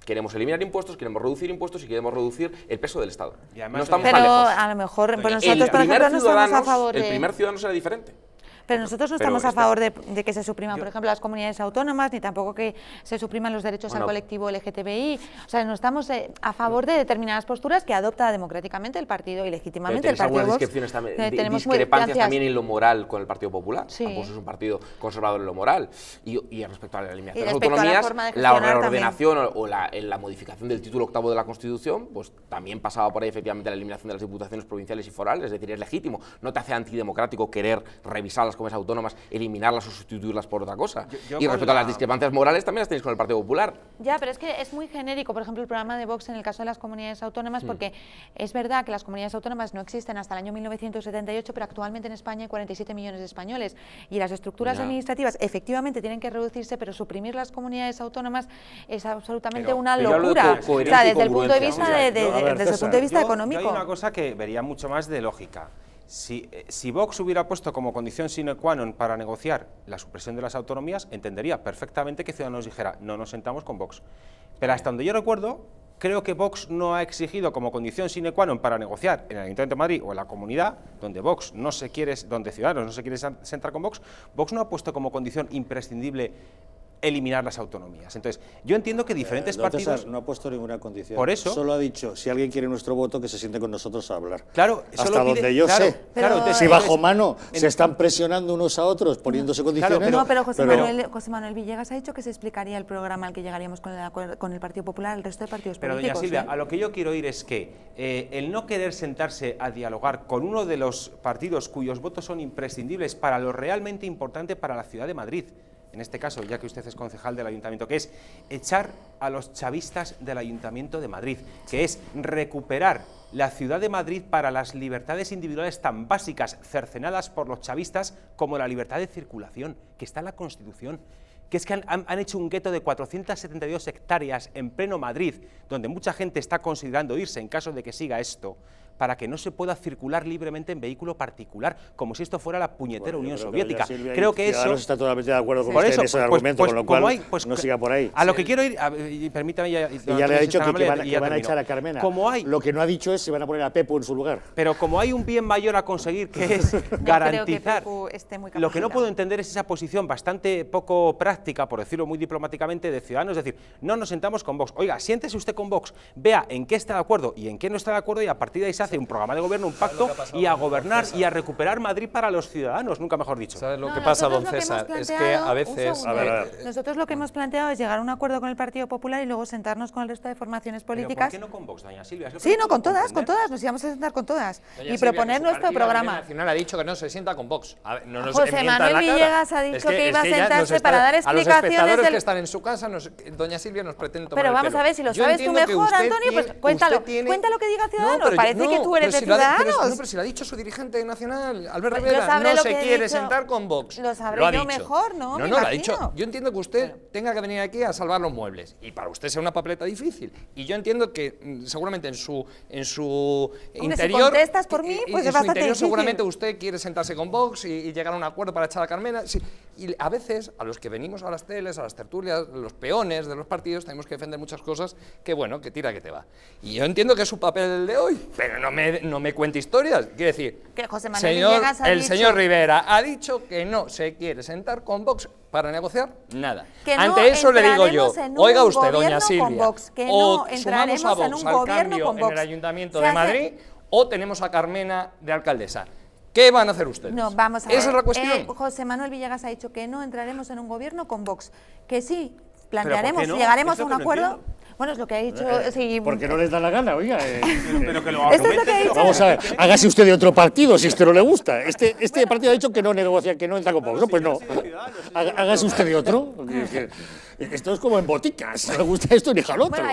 Speaker 6: queremos eliminar impuestos, queremos reducir impuestos y queremos reducir el peso del Estado. no estamos pero tan lejos.
Speaker 2: a lo mejor, pues el
Speaker 6: estamos a favor. El primer ciudadano será diferente.
Speaker 2: Pero nosotros no estamos a favor de, que se supriman, por ejemplo, las comunidades autónomas, ni tampoco que se supriman los derechos al colectivo LGTBI. O sea, no estamos eh, a favor de determinadas posturas que adopta democráticamente el partido y legítimamente el Partido
Speaker 6: eh, tenemos discrepancias también en lo moral con el Partido Popular. Sí. es un partido conservador en lo moral. Y, respecto a la eliminación de las autonomías, la, reordenación o, la, la modificación del título octavo de la Constitución, pues también pasaba por ahí efectivamente la eliminación de las diputaciones provinciales y forales. Es decir, es legítimo. No te hace antidemocrático querer revisar las comunidades autónomas, eliminarlas o sustituirlas por otra cosa. y respecto a las discrepancias morales, también las tenéis con el Partido Popular.
Speaker 2: Ya, pero es que es muy genérico, por ejemplo, el programa de Vox en el caso de las comunidades autónomas, hmm. porque es verdad que las comunidades autónomas no existen hasta el año 1978, pero actualmente en España hay 47 millones de españoles. Y las estructuras administrativas efectivamente tienen que reducirse, pero suprimir las comunidades autónomas es absolutamente una locura. o sea, desde el punto de vista, de, punto de vista económico. hay una
Speaker 5: cosa que vería mucho más de lógica. Eh, si, Vox hubiera puesto como condición sine qua non para negociar la supresión de las autonomías, entendería perfectamente que Ciudadanos dijera, no nos sentamos con Vox. Pero hasta donde yo recuerdo, creo que Vox no ha exigido como condición sine qua non para negociar en el Ayuntamiento de Madrid o en la comunidad, donde Vox no se quiere, donde Ciudadanos no se quiere sentar con Vox, Vox no ha puesto como condición imprescindible eliminar las autonomías. Entonces, yo entiendo que diferentes eh, partidos...
Speaker 1: no ha puesto ninguna condición. Por eso... Solo ha dicho, si alguien quiere nuestro voto, que se siente con nosotros a hablar. Claro, Hasta donde yo sé. si bajo mano se están presionando unos a otros, poniéndose condiciones... no, pero José, Manuel,
Speaker 2: José, Manuel, Villegas ha dicho que se explicaría el programa al que llegaríamos con el, Partido Popular, el resto de partidos pero, políticos. Pero, Silvia, ¿eh?
Speaker 5: a lo que yo quiero ir es que eh, el no querer sentarse a dialogar con uno de los partidos cuyos votos son imprescindibles para lo realmente importante para la ciudad de Madrid, en este caso, ya que usted es concejal del ayuntamiento, que es echar a los chavistas del ayuntamiento de Madrid, que es recuperar la ciudad de Madrid para las libertades individuales tan básicas cercenadas por los chavistas como la libertad de circulación, que está en la Constitución que es que han, hecho un gueto de 472 hectáreas en pleno Madrid, donde mucha gente está considerando irse en caso de que siga esto, para que no se pueda circular libremente en vehículo particular, como si esto fuera la puñetera Unión Soviética. creo que eso... está
Speaker 1: totalmente de acuerdo con pues, argumento, pues, con lo pues cual no siga por ahí. A lo que quiero ir, permítame... Ya, ya le ha dicho que, van, a echar a Carmena. lo que no ha dicho es si van a poner a Pepo en su lugar. Pero
Speaker 5: como hay un bien mayor a conseguir, que es garantizar... lo que no puedo entender es esa posición bastante poco práctica, por decirlo muy diplomáticamente, de Ciudadanos, es decir, no nos sentamos con Vox. Oiga, siéntese usted con Vox, vea en qué está de acuerdo y en qué no está de acuerdo y a partir de ahí hace un programa de gobierno, un pacto y a gobernar y a recuperar Madrid para los ciudadanos, nunca mejor dicho. ¿Sabes lo que pasa, don César? es que a veces...
Speaker 2: Nosotros lo que hemos planteado es llegar a un acuerdo con el Partido Popular y luego sentarnos con el resto de formaciones políticas. ¿Por qué no con
Speaker 4: Vox, doña Silvia? sí, no, con todas,
Speaker 2: con todas, nos íbamos a sentar con todas
Speaker 4: y proponer nuestro programa. El Nacional ha dicho que no se sienta con Vox. A José Manuel Villegas ha dicho que, iba a sentarse para dar explicaciones... A los espectadores que están en su casa, doña Silvia nos pretende Pero vamos a ver, si lo sabes tú mejor, Antonio, pues cuéntalo. Cuéntalo que diga Ciudadanos, parece que tú eres de Ciudadanos. no, pero si lo ha dicho su dirigente nacional, Albert pues Rivera, no se quiere sentar con Vox. Lo sabré yo mejor, ¿no? No, no, lo ha dicho. Yo entiendo que usted tenga que venir aquí a salvar los muebles. Y para usted sea una papeleta difícil. Y yo entiendo que mm, seguramente en su, en su interior... si por eh, mí, eh, pues en su interior, seguramente usted quiere sentarse con Vox y, llegar a un acuerdo para echar a Carmena. Sí. Y a veces, a los que venimos a las teles, a las tertulias, los peones de los partidos, tenemos que defender muchas cosas que, bueno, que tira que te va. Y yo entiendo que es su papel de hoy, pero no me, no me cuente historias. Quiere decir, el señor Rivera ha dicho que no se quiere sentar con Vox para negociar nada. Ante eso le digo yo, oiga usted, doña Silvia, o a Vox un al cambio en el Ayuntamiento de Madrid o tenemos a Carmena de alcaldesa. ¿Qué van a hacer ustedes? No,
Speaker 2: vamos a Esa es la cuestión. Eh, José Manuel Villegas ha dicho que no entraremos en un gobierno con Vox. Que sí, plantearemos, llegaremos a un acuerdo. Bueno, es lo que ha eh, dicho... Eh, porque,
Speaker 1: eh. no les da la gana, oiga. Este, pero que lo, Vamos a ver, hágase usted de otro partido si esto no le gusta. Este, este partido ha dicho que no negocia, que no entra con Vox. pues no. Hágase usted de otro. Esto es como en boticas, me gusta esto ni jalo otro.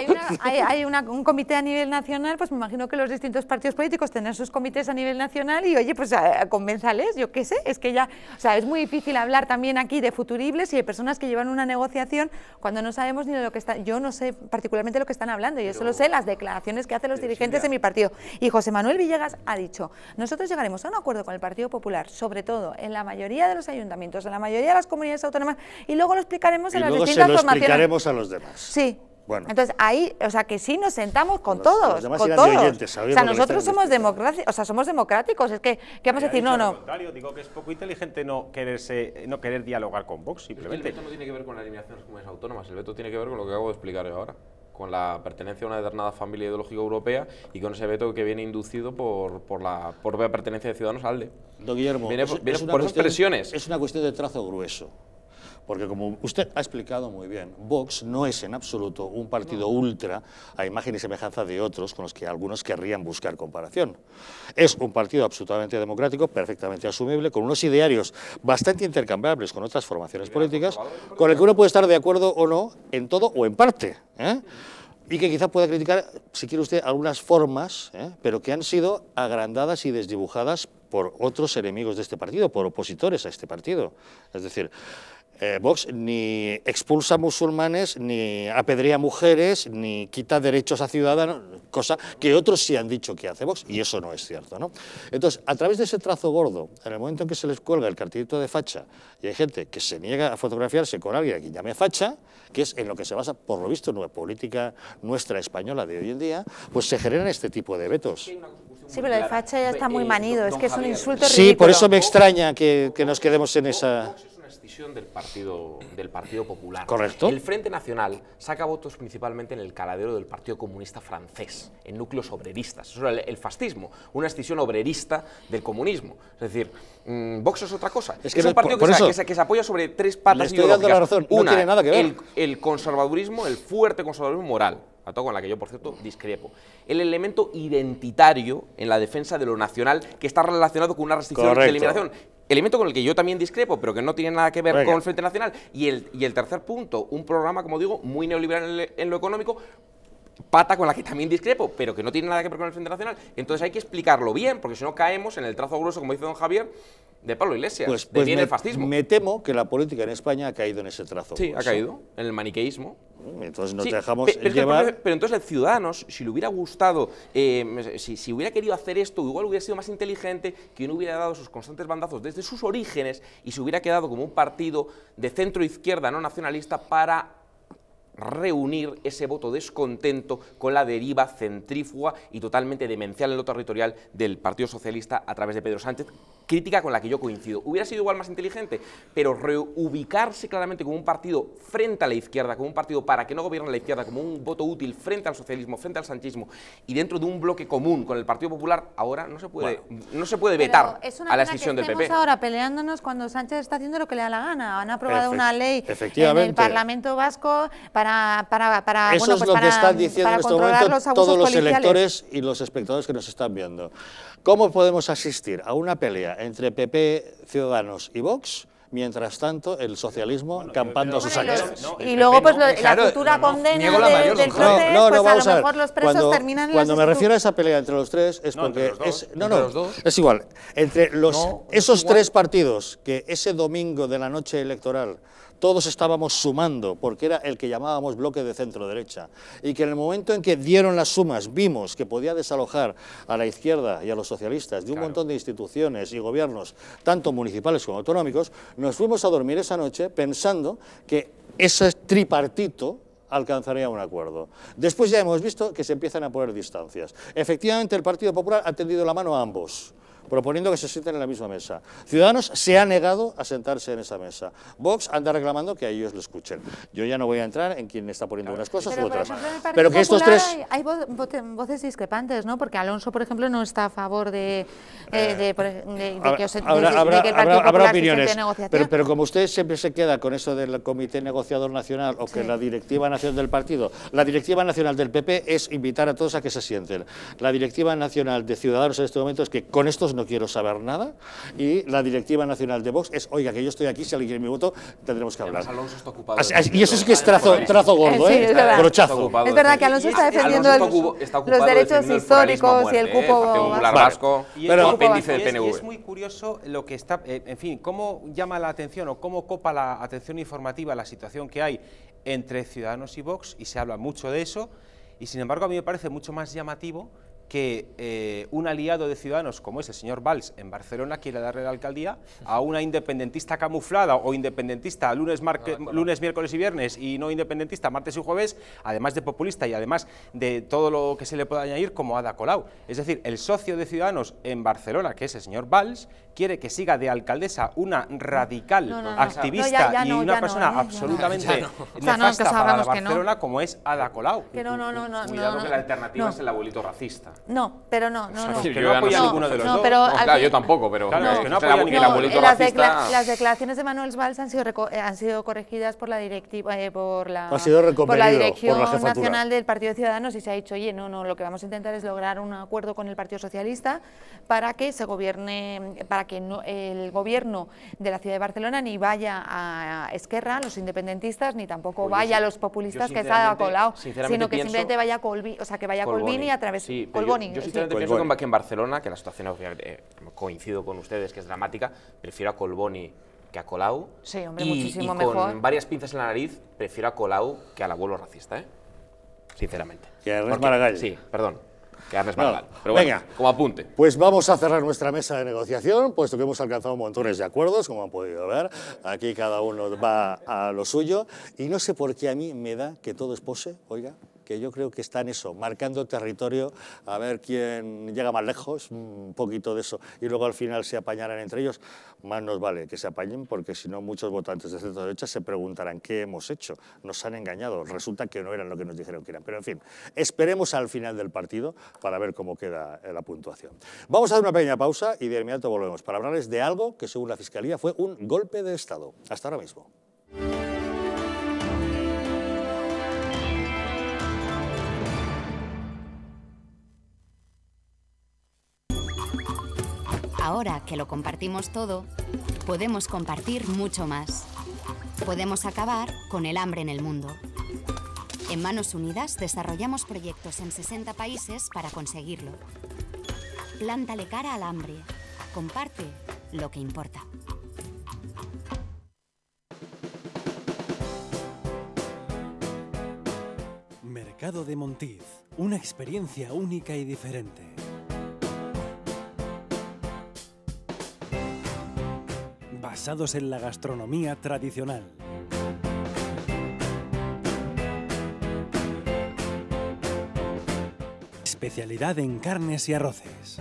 Speaker 2: hay, un comité a nivel nacional, pues me imagino que los distintos partidos políticos tendrán sus comités a nivel nacional y oye, pues eh, convénzales, yo qué sé, es que ya, o sea, es muy difícil hablar también aquí de futuribles y de personas que llevan una negociación cuando no sabemos ni de lo que está, yo no sé particularmente lo que están hablando, yo solo sé las declaraciones que hacen los dirigentes de mi partido. Y José Manuel Villegas ha dicho, nosotros llegaremos a un acuerdo con el Partido Popular, sobre todo en la mayoría de los ayuntamientos, en la mayoría de las comunidades autónomas, y luego lo explicaremos en las distintas explicaremos a los demás. Sí. Bueno. Entonces ahí, o sea, que sí nos sentamos con todos, con todos. o sea, nosotros somos democracia, o sea, somos democráticos. Es que qué vamos a decir, no, no.
Speaker 5: digo que es poco inteligente no quererse, no querer dialogar
Speaker 6: con Vox simplemente. el veto no tiene que ver con la eliminación de las comunidades autónomas. El veto tiene que ver con lo que acabo de explicar ahora con la pertenencia a una determinada familia ideológica europea y con ese veto que viene inducido por, por la propia pertenencia de Ciudadanos ALDE. Don Guillermo, es, por esas
Speaker 1: Es una cuestión de trazo grueso. Porque como usted ha explicado muy bien, Vox no es en absoluto un partido ultra a imagen y semejanza de otros con los que algunos querrían buscar comparación. Es un partido absolutamente democrático, perfectamente asumible, con unos idearios bastante intercambiables con otras formaciones políticas, con el que uno puede estar de acuerdo o no en todo o en parte. ¿eh? y que quizá pueda criticar, si quiere usted, algunas formas, ¿eh? pero que han sido agrandadas y desdibujadas por otros enemigos de este partido, por opositores a este partido. Es decir, eh, Vox ni expulsa musulmanes, ni apedrea mujeres, ni quita derechos a ciudadanos, cosa que otros sí han dicho que hace Vox, y eso no es cierto. ¿no? Entonces, a través de ese trazo gordo, en el momento en que se les cuelga el cartilito de facha, y hay gente que se niega a fotografiarse con alguien a quien llame facha, que es en lo que se basa, por lo visto, en política nuestra española de hoy en día, pues se generan este tipo de vetos. Sí,
Speaker 2: pero el facha ya está muy eh, manido, es que es un insulto
Speaker 1: ridículo. Sí, por eso me extraña que nos quedemos en esa
Speaker 6: del Partido, del partido Popular. Correcto. El Frente Nacional saca votos principalmente en el caladero del Partido Comunista Francés, en núcleos obreristas. Eso era el, fascismo, una escisión obrerista del comunismo. Es decir, mm, Vox es otra cosa. Es, que es un partido que, se, apoya sobre tres patas y la Una, tiene nada que ver. El, conservadurismo, el fuerte conservadurismo moral, a con la que yo, por cierto, discrepo. El elemento identitario en la defensa de lo nacional que está relacionado con una restricción de eliminación elemento con el que yo también discrepo, pero que no tiene nada que ver con el Frente Nacional. Y el, y el tercer punto, un programa, como digo, muy neoliberal en, lo económico, pata con la que también discrepo, pero que no tiene nada que ver con el Frente Nacional. Entonces hay que explicarlo bien, porque si no caemos en el trazo grueso, como dice don Javier, de Pablo Iglesias, pues, pues me, el fascismo.
Speaker 1: Me temo que la política en España ha caído en ese trazo. Sí, ha caído,
Speaker 6: en el maniqueísmo.
Speaker 1: Mm, entonces nos dejamos pero, llevar...
Speaker 6: Pero, entonces el Ciudadanos, si le hubiera gustado, eh, si, hubiera querido hacer esto, igual hubiera sido más inteligente que no hubiera dado sus constantes bandazos desde sus orígenes y se hubiera quedado como un partido de centro-izquierda no nacionalista para reunir ese voto descontento con la deriva centrífuga y totalmente demencial en lo territorial del Partido Socialista a través de Pedro Sánchez, crítica con la que yo coincido. Hubiera sido igual más inteligente, pero reubicarse claramente como un partido frente a la izquierda, como un partido para que no gobierne la izquierda, como un voto útil frente al socialismo, frente al sanchismo y dentro de un bloque común con el Partido Popular, ahora no se puede, no se puede vetar a la decisión del PP. ahora
Speaker 2: peleándonos cuando Sánchez está haciendo lo que le da la gana. Han aprobado una ley en el Parlamento Vasco para... para, para Eso bueno, pues es lo que están diciendo en este momento todos los electores
Speaker 1: y los espectadores que nos están viendo. ¿Cómo podemos asistir a una pelea entre PP, Ciudadanos y Vox? mientras tanto el socialismo bueno, campando sus anchas. y luego pues la cultura
Speaker 2: condena la mayor, del proceso, no, pues a, lo mejor los presos cuando, terminan Cuando me refiero a
Speaker 1: esa pelea entre los tres es porque es no no, es igual, entre los esos tres partidos que ese domingo de la noche electoral todos estábamos sumando, porque era el que llamábamos bloque de centro-derecha, y que en el momento en que dieron las sumas vimos que podía desalojar a la izquierda y a los socialistas de un montón de instituciones y gobiernos, tanto municipales como autonómicos, nos fuimos a dormir esa noche pensando que ese tripartito alcanzaría un acuerdo. Después ya hemos visto que se empiezan a poner distancias. Efectivamente, el Partido Popular ha tendido la mano a ambos proponiendo que se sienten en la misma mesa. Ciudadanos se ha negado a sentarse en esa mesa. Vox anda reclamando que a ellos lo escuchen. Yo ya no voy a entrar en quién está poniendo unas cosas u otras. pero que estos tres...
Speaker 2: Hay, voces discrepantes, ¿no? Porque Alonso, por ejemplo, no está a favor de, que habrá, opiniones, pero,
Speaker 1: como usted siempre se queda con eso del Comité Negociador Nacional o que la Directiva Nacional del Partido, la Directiva Nacional del PP es invitar a todos a que se sienten. La Directiva Nacional de Ciudadanos en este momento es que con estos no quiero saber nada. Y la directiva nacional de Vox es, oiga, que yo estoy aquí, si alguien quiere mi voto, tendremos que hablar. y eso es que es trazo, trazo gordo, ¿eh? Es brochazo. Es verdad que
Speaker 5: Alonso está defendiendo los derechos históricos
Speaker 6: y el ¿eh? cupo vasco. Y, Pero, es, muy
Speaker 5: curioso lo que está, eh, en fin, cómo llama la atención o cómo copa la atención informativa la situación que hay entre Ciudadanos y Vox, y se habla mucho de eso, y sin embargo a mí me parece mucho más llamativo que eh, un aliado de Ciudadanos como es el señor Valls en Barcelona quiere darle la alcaldía a una independentista camuflada o independentista lunes, lunes, miércoles y viernes y no independentista martes y jueves, además de populista y además de todo lo que se le pueda añadir como Ada Colau. Es decir, el socio de Ciudadanos en Barcelona, que es el señor Valls, quiere que siga de alcaldesa una radical no, no, no, activista y una persona absolutamente nefasta para Barcelona como es Ada Colau.
Speaker 2: Que no, no, no. Cuidado que la
Speaker 6: alternativa es el abuelito racista.
Speaker 2: No, pero no, no. no. yo apoyo ninguno de los dos.
Speaker 6: claro, yo tampoco, pero Las
Speaker 2: declaraciones de Manuel Valls han sido eh, han sido corregidas por la directiva eh, por la por la dirección nacional del Partido de Ciudadanos y se ha dicho, "Oye, no, no, lo que vamos a intentar es lograr un acuerdo con el Partido Socialista para que se gobierne para que no, el gobierno de la ciudad de Barcelona ni vaya a Esquerra, los independentistas, ni tampoco vaya a los populistas que está colado, sino que simplemente vaya a o sea, que vaya a través de Colboni. Yo, sinceramente pienso que
Speaker 6: en Barcelona, que la situación eh, coincido con ustedes, que es dramática, prefiero a Colboni que a Colau. Sí, hombre, y, muchísimo con varias pinzas en la nariz, prefiero a Colau que al abuelo racista, ¿eh? Sinceramente. Maragall. Sí, perdón venga, como
Speaker 1: apunte. Pues vamos a cerrar nuestra mesa de negociación, puesto que hemos alcanzado montones de acuerdos, como han podido ver. Aquí cada uno va a lo suyo. Y no sé por qué a mí me da que todo es pose, oiga que yo creo que está en eso, marcando territorio, a ver quién llega más lejos, un poquito de eso, y luego al final se apañarán entre ellos, más nos vale que se apañen, porque si no muchos votantes de centro derecha se preguntarán qué hemos hecho, nos han engañado, resulta que no eran lo que nos dijeron que eran, pero en fin, esperemos al final del partido para ver cómo queda eh, la puntuación. Vamos a hacer una pequeña pausa y de inmediato volvemos para hablarles de algo que según la Fiscalía fue un golpe de Estado. Hasta ahora mismo.
Speaker 4: Ahora que lo compartimos todo, podemos compartir mucho más. Podemos acabar con el hambre en el mundo. En Manos Unidas desarrollamos proyectos en 60 países para conseguirlo. Plántale cara al hambre.
Speaker 2: Comparte lo que importa.
Speaker 5: Mercado de Montiz, una experiencia única y diferente. basados en la gastronomía tradicional. Especialidad en carnes y arroces.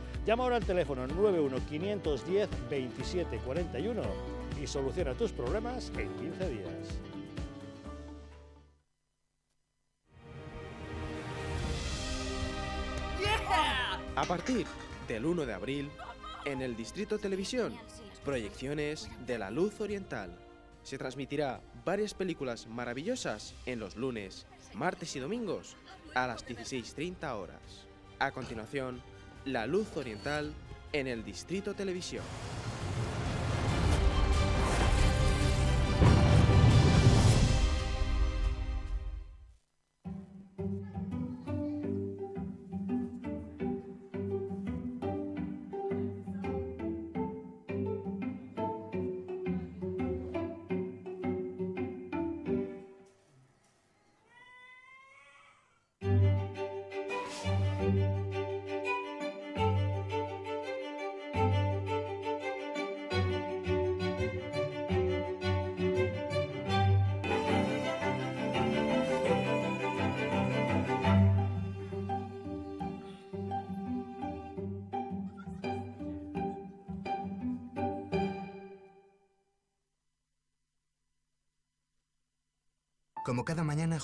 Speaker 1: Llama ahora al teléfono 91-510-2741 y soluciona tus problemas en 15 días. A partir del
Speaker 6: 1 de abril, en el Distrito Televisión, proyecciones de la luz oriental. Se transmitirá varias películas maravillosas en los lunes, martes y domingos a las 16.30 horas. A continuación, la Luz Oriental en el Distrito Televisión.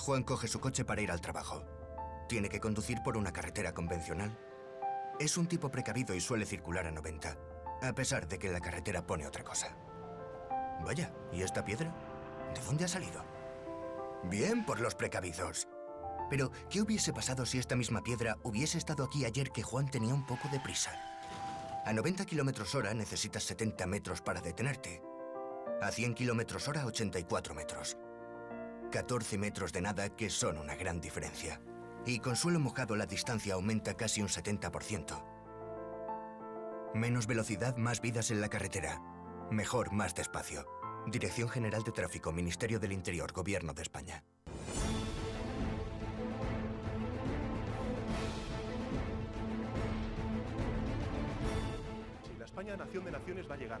Speaker 4: Juan coge su coche para ir al trabajo. Tiene que conducir por una carretera convencional. Es un tipo precavido y suele circular a 90, a pesar de que la carretera pone otra cosa. Vaya, ¿y esta piedra? ¿De dónde ha salido? Bien por los precavidos. Pero, ¿qué hubiese pasado si esta misma piedra hubiese estado aquí ayer que Juan tenía un poco de prisa? A 90 km hora necesitas 70 metros para detenerte. A 100 km hora, 84 metros. 14 metros de nada que son una gran diferencia. Y con suelo mojado la distancia aumenta casi un 70%. Menos velocidad, más vidas en la carretera. Mejor, más despacio. Dirección General de Tráfico, Ministerio del Interior, Gobierno de España.
Speaker 5: Si la España Nación de Naciones va a llegar.